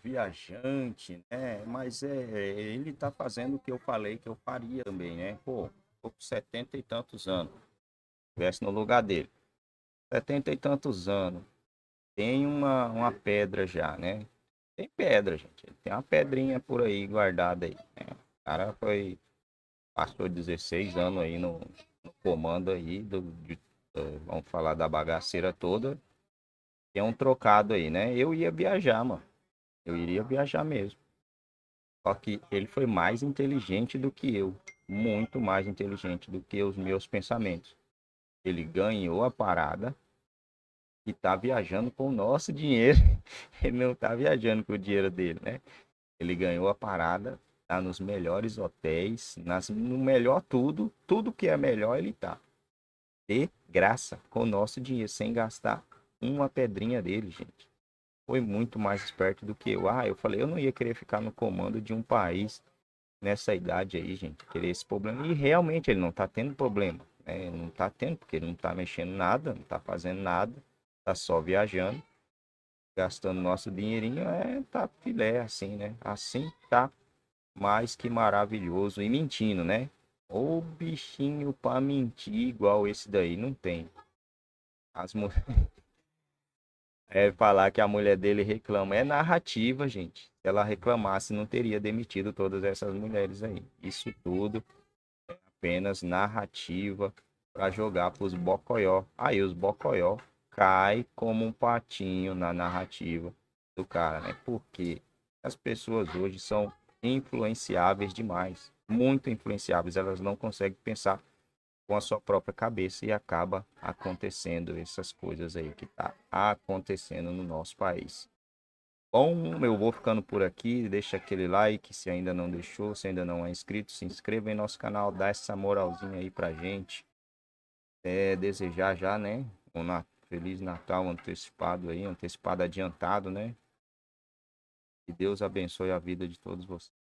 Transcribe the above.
viajante, né? Mas é, ele está fazendo o que eu falei que eu faria também, né? Pô, tô com setenta e tantos anos. Estivesse no lugar dele. Setenta e tantos anos. Tem uma, uma pedra já, né? Tem pedra, gente. Tem uma pedrinha por aí guardada aí. Né? O cara foi. Passou 16 anos aí no, no comando aí do, de, vamos falar da bagaceira toda. Tem um trocado aí, né? Eu ia viajar, mano eu iria viajar mesmo. Só que ele foi mais inteligente do que eu, muito mais inteligente do que os meus pensamentos. Ele ganhou a parada e tá viajando com o nosso dinheiro. ele não tá viajando com o dinheiro dele, né? Ele ganhou a parada, tá nos melhores hotéis, nas, no melhor tudo, tudo que é melhor ele tá. De graça, com o nosso dinheiro, sem gastar uma pedrinha dele, gente foi muito mais esperto do que eu. Ah, eu falei, eu não ia querer ficar no comando de um país nessa idade aí, gente, querer esse problema. E realmente ele não está tendo problema, né? Não está tendo, porque ele não está mexendo nada, não está fazendo nada, está só viajando, gastando nosso dinheirinho, é, tá filé assim, né? Assim tá mais que maravilhoso e mentindo, né? O bichinho para mentir igual esse daí não tem. As mulheres é falar que a mulher dele reclama. É narrativa, gente. Se ela reclamasse, não teria demitido todas essas mulheres aí. Isso tudo é apenas narrativa para jogar para os bocoió. Aí os bocoió cai como um patinho na narrativa do cara, né? Porque as pessoas hoje são influenciáveis demais, muito influenciáveis. Elas não conseguem pensar com a sua própria cabeça e acaba acontecendo essas coisas aí que tá acontecendo no nosso país. Bom, eu vou ficando por aqui. Deixa aquele like se ainda não deixou, se ainda não é inscrito, se inscreva em nosso canal, dá essa moralzinha aí pra gente. É, desejar já, né? Um Feliz Natal antecipado aí, antecipado adiantado, né? Que Deus abençoe a vida de todos vocês.